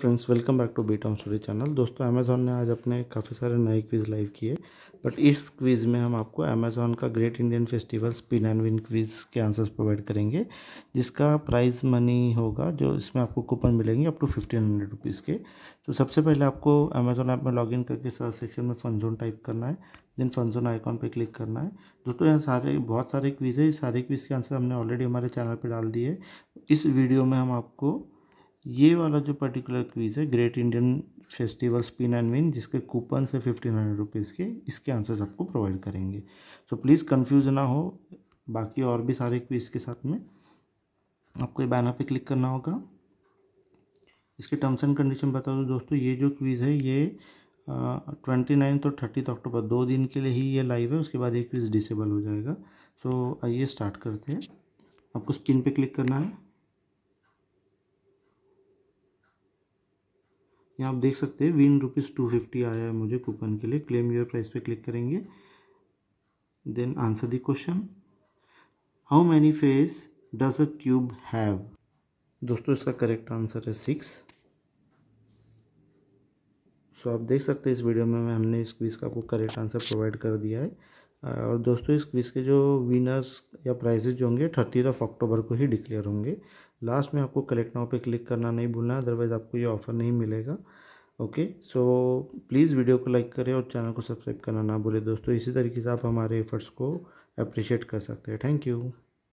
friends welcome back to B town story channel दोस्तों Amazon ने आज अपने काफ़ी सारे नए क्विज़ लाइव किए बट इस क्विज़ में हम आपको अमेजोन का great Indian festival spin and win quiz के आंसर्स प्रोवाइड करेंगे जिसका प्राइज मनी होगा जो इसमें आपको कूपन मिलेंगे up to fifteen hundred rupees के तो सबसे पहले आपको अमेजोन ऐप में लॉग इन करके सेक्शन में फनजोन टाइप करना है दिन फनजोन आइकॉन पर क्लिक करना है दोस्तों यहाँ सारे बहुत सारे क्विज़ है इस सारे क्विज़ के आंसर हमने ऑलरेडी हमारे चैनल पर डाल दिए इस वीडियो में हम आपको ये वाला जो पर्टिकुलर क्वीज़ है great Indian festival spin and win जिसके कूपन से फिफ्टीन हंड्रेड रुपीज़ के इसके आंसर्स आपको प्रोवाइड करेंगे सो प्लीज़ कन्फ्यूज ना हो बाकी और भी सारे क्वीज़ के साथ में आपको ये बैनर पे क्लिक करना होगा इसके टर्म्स एंड कंडीशन बता दो दोस्तों ये जो क्वीज़ है ये ट्वेंटी नाइन्थ और थर्टीथ अक्टूबर दो दिन के लिए ही ये लाइव है उसके बाद ये क्वीज़ डिसेबल हो जाएगा सो आइए स्टार्ट करते हैं आपको स्क्रीन पर क्लिक करना है यहाँ आप देख सकते हैं विन रुपीज़ टू फिफ्टी आया है मुझे कूपन के लिए क्लेम यूर प्राइस पे क्लिक करेंगे then answer the question how many face does a cube have दोस्तों इसका करेक्ट आंसर है सिक्स सो आप देख सकते हैं इस वीडियो में हमने इस क्वीज का आपको करेक्ट आंसर प्रोवाइड कर दिया है और दोस्तों इस क्विज़ के जो विनर्स या प्राइजेज जो होंगे थर्टीथ ऑफ अक्टूबर को ही डिक्लेयर होंगे लास्ट में आपको कलेक्ट नाउ पे क्लिक करना नहीं भूलना अदरवाइज़ आपको ये ऑफ़र नहीं मिलेगा ओके सो प्लीज़ वीडियो को लाइक करें और चैनल को सब्सक्राइब करना ना भूलें दोस्तों इसी तरीके से आप हमारे एफर्ट्स को अप्रिशिएट कर सकते हैं थैंक यू